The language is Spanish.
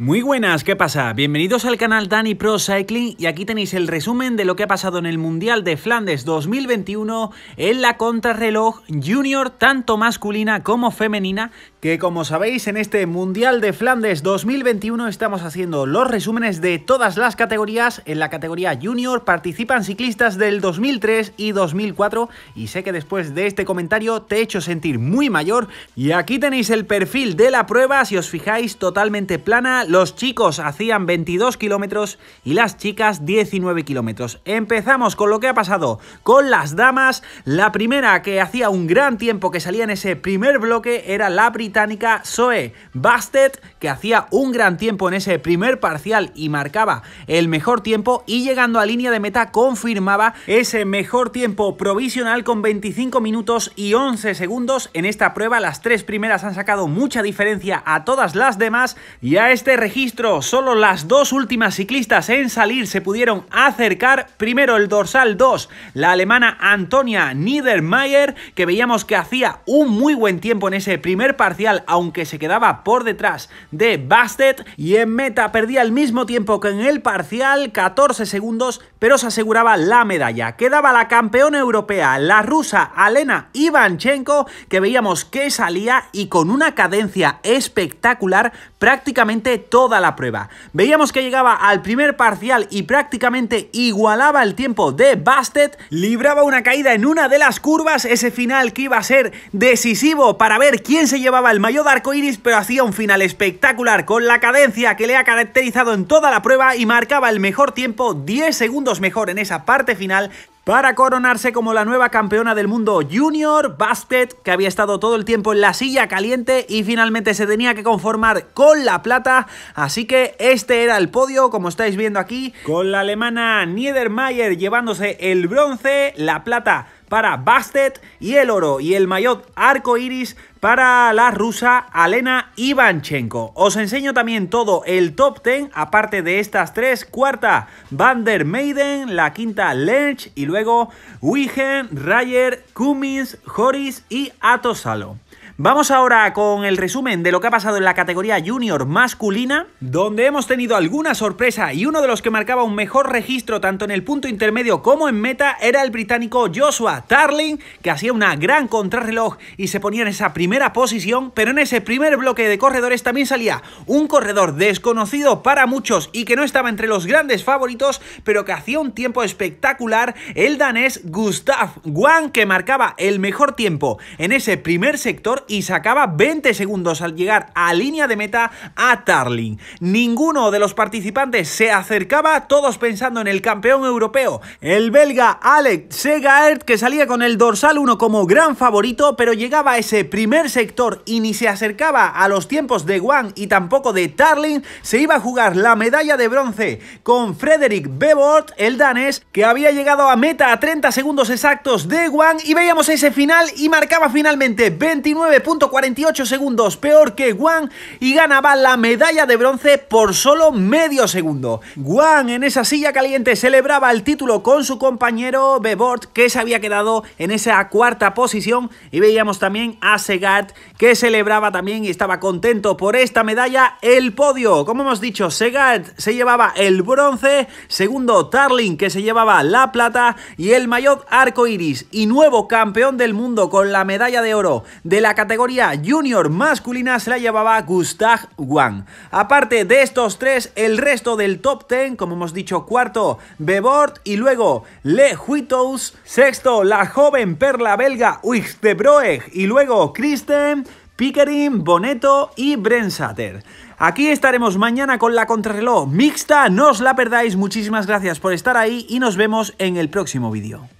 Muy buenas, ¿qué pasa? Bienvenidos al canal Dani Pro Cycling y aquí tenéis el resumen de lo que ha pasado en el Mundial de Flandes 2021 en la contrarreloj junior tanto masculina como femenina que como sabéis en este Mundial de Flandes 2021 estamos haciendo los resúmenes de todas las categorías. En la categoría junior participan ciclistas del 2003 y 2004 y sé que después de este comentario te he hecho sentir muy mayor y aquí tenéis el perfil de la prueba si os fijáis totalmente plana los chicos hacían 22 kilómetros y las chicas 19 kilómetros. Empezamos con lo que ha pasado con las damas. La primera que hacía un gran tiempo que salía en ese primer bloque era la británica Zoe Bastet, que hacía un gran tiempo en ese primer parcial y marcaba el mejor tiempo y llegando a línea de meta confirmaba ese mejor tiempo provisional con 25 minutos y 11 segundos. En esta prueba las tres primeras han sacado mucha diferencia a todas las demás y a este registro, solo las dos últimas ciclistas en salir se pudieron acercar. Primero el dorsal 2, la alemana Antonia Niedermayer, que veíamos que hacía un muy buen tiempo en ese primer parcial, aunque se quedaba por detrás de Bastet. Y en meta perdía el mismo tiempo que en el parcial, 14 segundos, pero se aseguraba la medalla. Quedaba la campeona europea, la rusa Alena Ivanchenko, que veíamos que salía y con una cadencia espectacular prácticamente toda la prueba. Veíamos que llegaba al primer parcial y prácticamente igualaba el tiempo de Bastet, libraba una caída en una de las curvas, ese final que iba a ser decisivo para ver quién se llevaba el mayor arco iris, pero hacía un final espectacular con la cadencia que le ha caracterizado en toda la prueba y marcaba el mejor tiempo 10 segundos mejor en esa parte final para coronarse como la nueva campeona del mundo junior basket que había estado todo el tiempo en la silla caliente y finalmente se tenía que conformar con la plata así que este era el podio como estáis viendo aquí con la alemana Niedermayer llevándose el bronce la plata para Bastet y el oro y el maillot arco iris para la rusa Alena Ivanchenko. Os enseño también todo el top 10, aparte de estas tres, cuarta Van der Maiden, la quinta Lerch y luego Wigen, Rayer, Cummins, Horis y Atosalo. Vamos ahora con el resumen de lo que ha pasado en la categoría junior masculina, donde hemos tenido alguna sorpresa y uno de los que marcaba un mejor registro tanto en el punto intermedio como en meta era el británico Joshua Tarling, que hacía una gran contrarreloj y se ponía en esa primera posición, pero en ese primer bloque de corredores también salía un corredor desconocido para muchos y que no estaba entre los grandes favoritos, pero que hacía un tiempo espectacular, el danés Gustav Wang que marcaba el mejor tiempo en ese primer sector y sacaba 20 segundos al llegar a línea de meta a Tarling. Ninguno de los participantes se acercaba, todos pensando en el campeón europeo, el belga Alex Segaert, que salía con el dorsal 1 como gran favorito, pero llegaba a ese primer sector y ni se acercaba a los tiempos de Wang y tampoco de Tarling, se iba a jugar la medalla de bronce con Frederick Bebort, el danés, que había llegado a meta a 30 segundos exactos de Wang y veíamos ese final y marcaba finalmente 29 .48 segundos, peor que Wang y ganaba la medalla de bronce por solo medio segundo. Wang en esa silla caliente celebraba el título con su compañero Bebord que se había quedado en esa cuarta posición y veíamos también a Segart que celebraba también y estaba contento por esta medalla el podio. Como hemos dicho, Segart se llevaba el bronce, segundo Tarling que se llevaba la plata y el mayor arco iris y nuevo campeón del mundo con la medalla de oro de la categoría categoría junior masculina se la llevaba Gustav Wang. Aparte de estos tres, el resto del top 10, como hemos dicho, cuarto, Bebord y luego Le Huitous, sexto, la joven perla belga Uix de Broeg y luego Kristen, Pickering, Boneto y Brensater. Aquí estaremos mañana con la contrarreloj mixta, no os la perdáis, muchísimas gracias por estar ahí y nos vemos en el próximo vídeo.